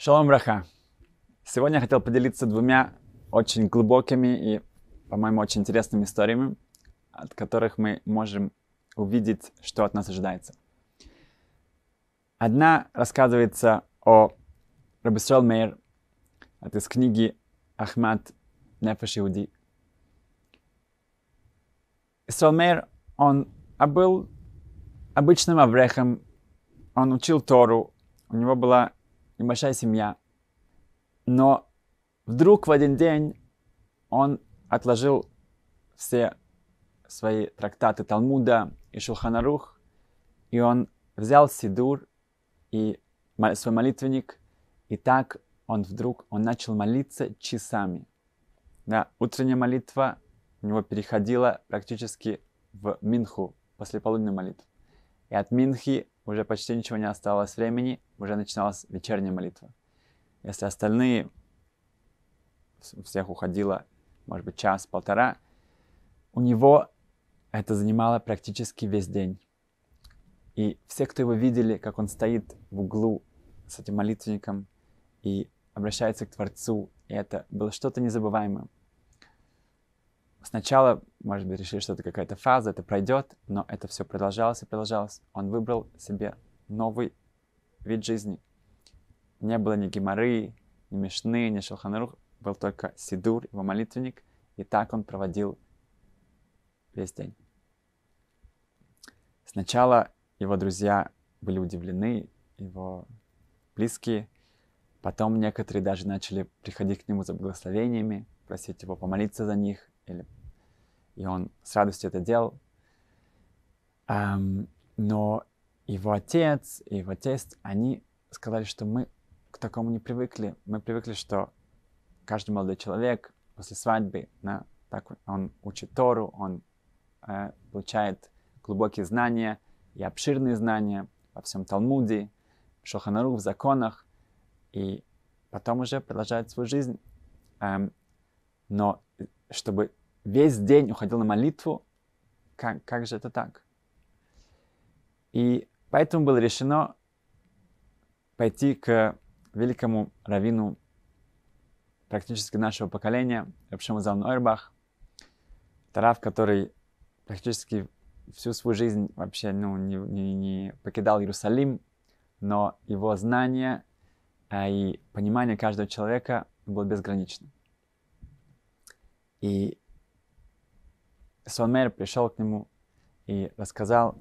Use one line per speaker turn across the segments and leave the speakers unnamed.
Шалом браха. Сегодня я хотел поделиться двумя очень глубокими и, по-моему, очень интересными историями, от которых мы можем увидеть, что от нас ожидается. Одна рассказывается о Рабисрол Мейр, это из книги Ахмад Нефеш Иуди. Исрол Мейр, он а был обычным аврехом, он учил Тору, у него была небольшая семья. Но вдруг в один день он отложил все свои трактаты Талмуда и Шулханарух, и он взял Сидур и свой молитвенник, и так он вдруг, он начал молиться часами. Да, утренняя молитва у него переходила практически в Минху, после полуденной молитвы. И от Минхи уже почти ничего не осталось времени, уже начиналась вечерняя молитва. Если остальные, всех уходило, может быть, час-полтора, у него это занимало практически весь день. И все, кто его видели, как он стоит в углу с этим молитвенником и обращается к Творцу, и это было что-то незабываемое. Сначала, может быть, решили, что это какая-то фаза, это пройдет, но это все продолжалось и продолжалось. Он выбрал себе новый вид жизни. Не было ни геморы, ни мешны, ни шелханарух, был только Сидур, его молитвенник, и так он проводил весь день. Сначала его друзья были удивлены, его близкие, потом некоторые даже начали приходить к нему за благословениями, просить его помолиться за них, или... и он с радостью это делал. Эм, но его отец и его тест, они сказали, что мы к такому не привыкли. Мы привыкли, что каждый молодой человек после свадьбы, на, так, он учит Тору, он э, получает глубокие знания и обширные знания во всем Талмуде, в Шоханару, в законах, и потом уже продолжает свою жизнь. Эм, но э, чтобы весь день уходил на молитву. Как, как же это так? И поэтому было решено пойти к великому раввину практически нашего поколения, Рабшему Залну Эрбах, Тарав, который практически всю свою жизнь вообще ну, не, не, не покидал Иерусалим, но его знания а, и понимание каждого человека было безгранично. И Сомер пришел к нему и рассказал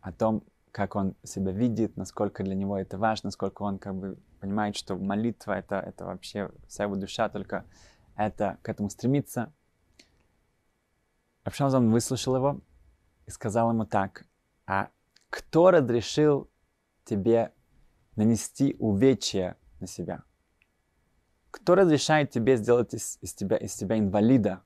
о том, как он себя видит, насколько для него это важно, насколько он как бы понимает, что молитва это, это вообще вся его душа, только это, к этому стремится. Рабшамзам выслушал его и сказал ему так, а кто разрешил тебе нанести увечья на себя? Кто разрешает тебе сделать из, из, тебя, из тебя инвалида?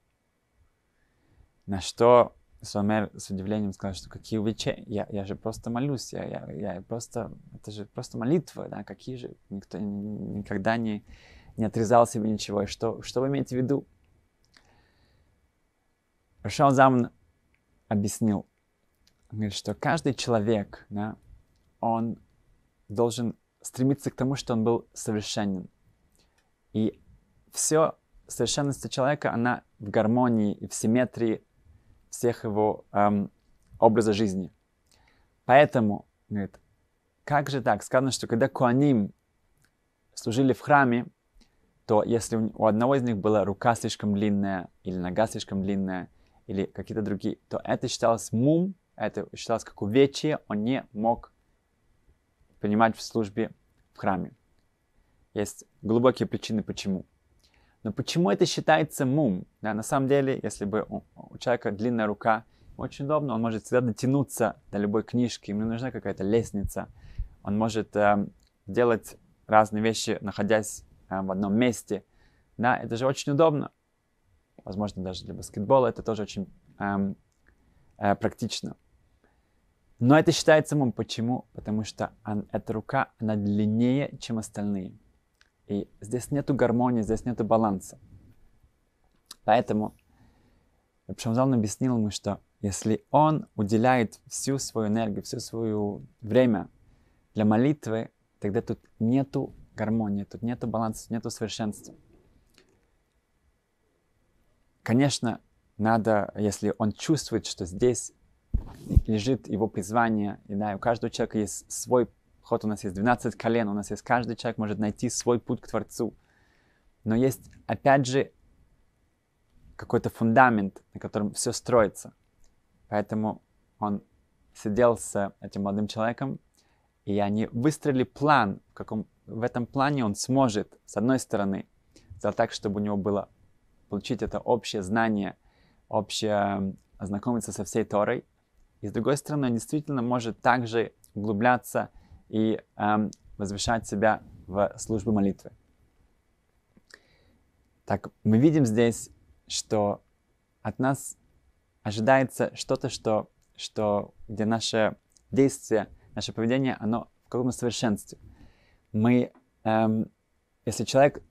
На что Сомер с удивлением сказал, что какие увлечения, я, я же просто молюсь, я, я, я просто, это же просто молитва, да, какие же, никто никогда не, не отрезал себе ничего, и что, что вы имеете в виду? Рашал Замн объяснил, говорит, что каждый человек, да, он должен стремиться к тому, что он был совершенен. И все совершенность человека, она в гармонии и в симметрии всех его эм, образа жизни. Поэтому, говорит, как же так? Сказано, что когда Куаним служили в храме, то если у одного из них была рука слишком длинная, или нога слишком длинная, или какие-то другие, то это считалось мум, это считалось как увечье, он не мог принимать в службе в храме. Есть глубокие причины, почему. Но почему это считается мум? Да, на самом деле, если бы у, у человека длинная рука, очень удобно, он может всегда дотянуться до любой книжки, ему нужна какая-то лестница. Он может э, делать разные вещи, находясь э, в одном месте. Да, это же очень удобно. Возможно, даже для баскетбола это тоже очень э, э, практично. Но это считается мум. Почему? Потому что он, эта рука, она длиннее, чем остальные. И здесь нету гармонии, здесь нету баланса. Поэтому Рабшамзал объяснил ему, что если он уделяет всю свою энергию, все свое время для молитвы, тогда тут нету гармонии, тут нету баланса, нету совершенства. Конечно, надо, если он чувствует, что здесь лежит его призвание, и да, у каждого человека есть свой вход, у нас есть 12 колен, у нас есть каждый человек может найти свой путь к Творцу. Но есть, опять же, какой-то фундамент, на котором все строится. Поэтому он сидел с этим молодым человеком, и они выстроили план, в, каком, в этом плане он сможет, с одной стороны, сделать так, чтобы у него было получить это общее знание, общее ознакомиться со всей Торой, и с другой стороны, он действительно может также углубляться и эм, возвышать себя в службу молитвы. Так, мы видим здесь, что от нас ожидается что-то, что, что, где наше действие, наше поведение, оно в каком-то совершенстве. Мы, эм, если человек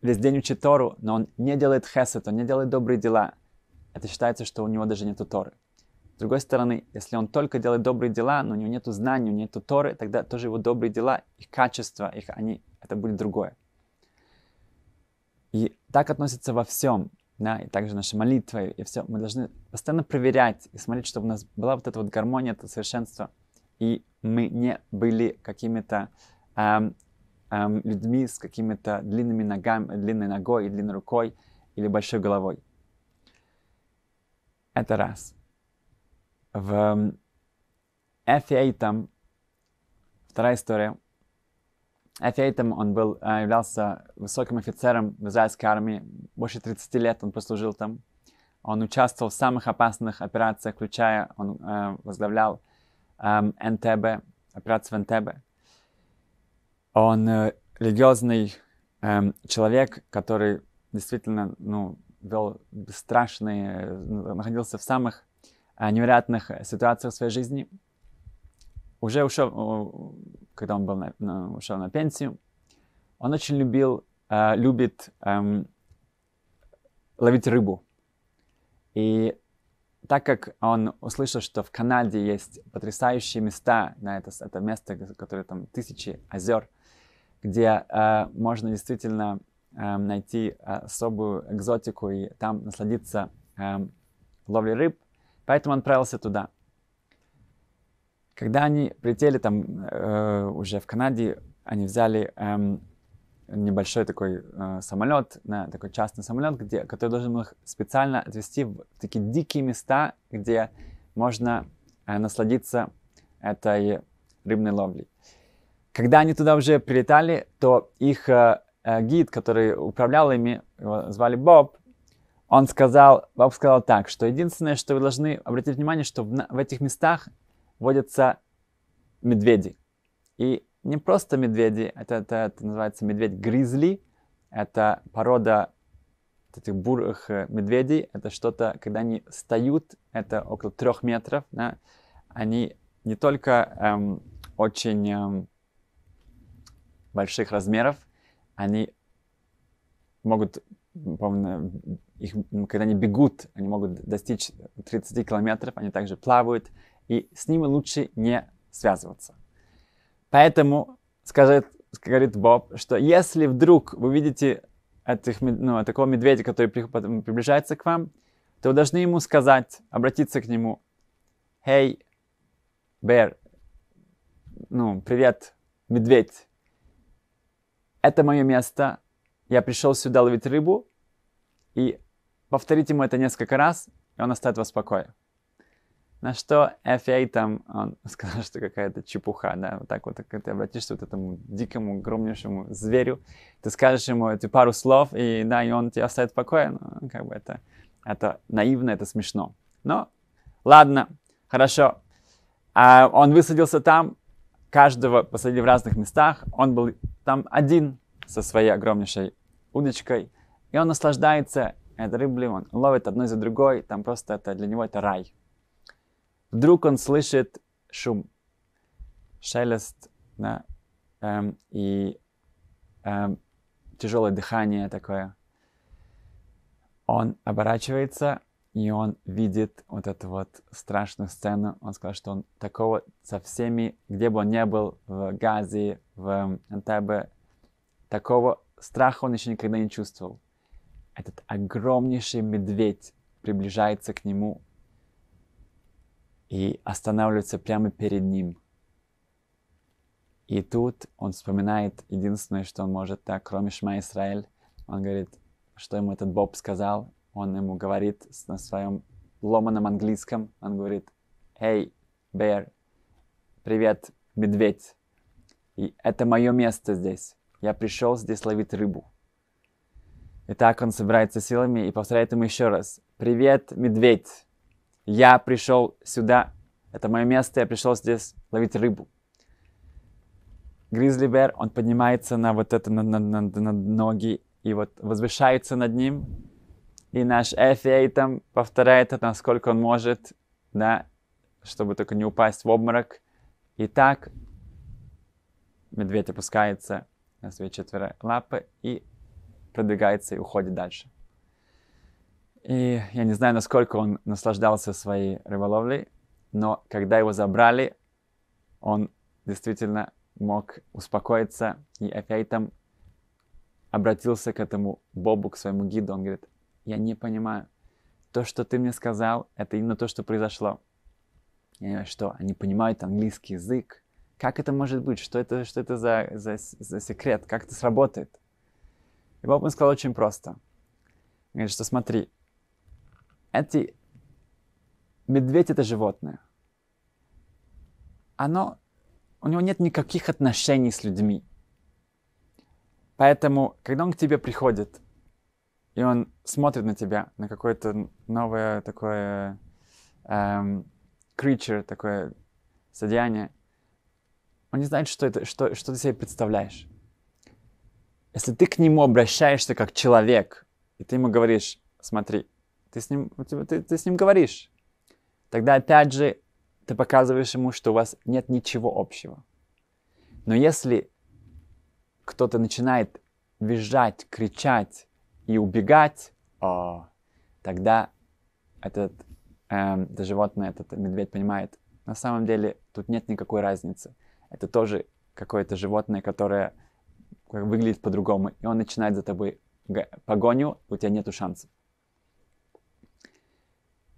весь день учит Тору, но он не делает хесед, он не делает добрые дела, это считается, что у него даже нету Торы. С другой стороны, если он только делает добрые дела, но у него нет знаний, у него нет Торы, тогда тоже его добрые дела, их качество, их, они, это будет другое. И так относится во всем, да, и также наши молитвы, и все. Мы должны постоянно проверять и смотреть, чтобы у нас была вот эта вот гармония, это совершенство, и мы не были какими-то эм, эм, людьми с какими-то длинными ногами, длинной ногой, длинной рукой или большой головой. Это раз. В Эфиэйтам, вторая история, Эфиэйтам, он был, э, являлся высоким офицером в израильской армии, больше 30 лет он прослужил там. Он участвовал в самых опасных операциях, включая, он э, возглавлял э, эм, НТБ, операцию в НТБ. Он э, религиозный э, человек, который действительно ну, вел бесстрашные, э, находился в самых невероятных э, ситуациях в своей жизни. Уже ушел, когда он был на, на, ушел на пенсию, он очень любил, э, любит эм, ловить рыбу. И так как он услышал, что в Канаде есть потрясающие места, на это, это место, которое там тысячи озер, где э, можно действительно э, найти особую экзотику и там насладиться э, ловлей рыб, Поэтому он отправился туда. Когда они прилетели там э, уже в Канаде, они взяли э, небольшой такой э, самолет, на, такой частный самолет, где, который должен был их специально отвезти в такие дикие места, где можно э, насладиться этой рыбной ловлей. Когда они туда уже прилетали, то их э, э гид, который управлял ими, его звали Боб, он сказал, Боб сказал так, что единственное, что вы должны обратить внимание, что в, в этих местах водятся медведи. И не просто медведи, это, это, это называется медведь-гризли, это порода этих бурых э, медведей, это что-то, когда они встают, это около трех метров, да, они не только эм, очень эм, больших размеров, они могут их, когда они бегут, они могут достичь 30 километров, они также плавают, и с ними лучше не связываться. Поэтому скажет, говорит Боб, что если вдруг вы видите этих, ну, такого медведя, который приближается к вам, то вы должны ему сказать, обратиться к нему, «Hey, bear, ну, привет, медведь, это мое место, я пришел сюда ловить рыбу, и повторите ему это несколько раз, и он оставит вас в покое. На что FA там, он сказал, что какая-то чепуха, да, вот так вот, как ты обратишься вот этому дикому, огромнейшему зверю, ты скажешь ему эти пару слов, и да, и он тебя оставит в покое, ну, как бы это, это наивно, это смешно. Но, ладно, хорошо. А он высадился там, каждого посадили в разных местах, он был там один со своей огромнейшей удочкой, и он наслаждается этой рыбой, он ловит одной за другой, там просто это для него это рай. Вдруг он слышит шум, шелест, да, эм, и эм, тяжелое дыхание такое. Он оборачивается, и он видит вот эту вот страшную сцену. Он сказал, что он такого со всеми, где бы он ни был, в Газе, в Антебе, такого страха он еще никогда не чувствовал. Этот огромнейший медведь приближается к нему и останавливается прямо перед ним. И тут он вспоминает единственное, что он может так, кроме Шма Исраэль, он говорит, что ему этот Боб сказал, он ему говорит на своем ломаном английском, он говорит, «Эй, Бэр, привет, медведь, и это мое место здесь». Я пришел здесь ловить рыбу. Итак, он собирается силами и повторяет ему еще раз. Привет, медведь. Я пришел сюда. Это мое место. Я пришел здесь ловить рыбу. Гризли Бер, он поднимается на вот это, на, на, на, на ноги и вот возвышается над ним. И наш Эфей там повторяет это, насколько он может, да, чтобы только не упасть в обморок. И так медведь опускается на свои четверо лапы и продвигается и уходит дальше. И я не знаю, насколько он наслаждался своей рыболовлей, но когда его забрали, он действительно мог успокоиться и опять там обратился к этому Бобу, к своему гиду. Он говорит, я не понимаю, то, что ты мне сказал, это именно то, что произошло. Я говорю, что, они понимают английский язык, как это может быть? Что это, что это за, за, за секрет? Как это сработает? И Бог сказал очень просто. Он Говорит, что смотри, эти... Медведь — это животное. Оно... У него нет никаких отношений с людьми. Поэтому, когда он к тебе приходит, и он смотрит на тебя, на какое-то новое такое эм, creature, такое содеяние, он не знает, что, это, что, что ты себе представляешь. Если ты к нему обращаешься как человек, и ты ему говоришь, смотри, ты с ним, ты, ты с ним говоришь, тогда опять же ты показываешь ему, что у вас нет ничего общего. Но если кто-то начинает визжать, кричать и убегать, тогда этот, э, это животное, этот медведь понимает, на самом деле тут нет никакой разницы это тоже какое-то животное, которое выглядит по-другому, и он начинает за тобой погоню, у тебя нету шансов.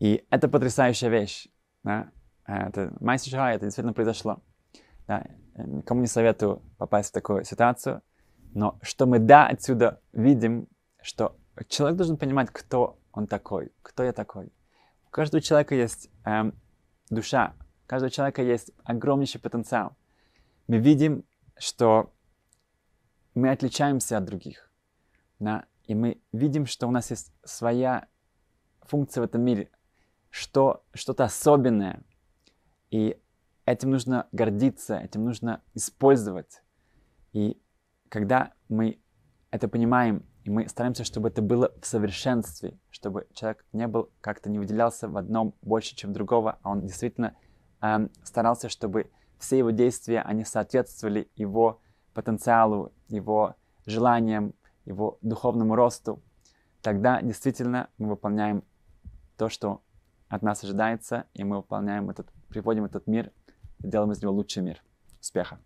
И это потрясающая вещь. Да? Э, это Майсишра, это действительно произошло. Да? Никому не советую попасть в такую ситуацию. Но что мы, да, отсюда видим, что человек должен понимать, кто он такой, кто я такой. У каждого человека есть эм, душа, у каждого человека есть огромнейший потенциал мы видим, что мы отличаемся от других. Да? И мы видим, что у нас есть своя функция в этом мире, что, что-то особенное. И этим нужно гордиться, этим нужно использовать. И когда мы это понимаем, и мы стараемся, чтобы это было в совершенстве, чтобы человек не был как-то не выделялся в одном больше, чем другого, а он действительно эм, старался, чтобы все его действия, они соответствовали его потенциалу, его желаниям, его духовному росту, тогда действительно мы выполняем то, что от нас ожидается, и мы выполняем этот, приводим этот мир, делаем из него лучший мир. Успеха!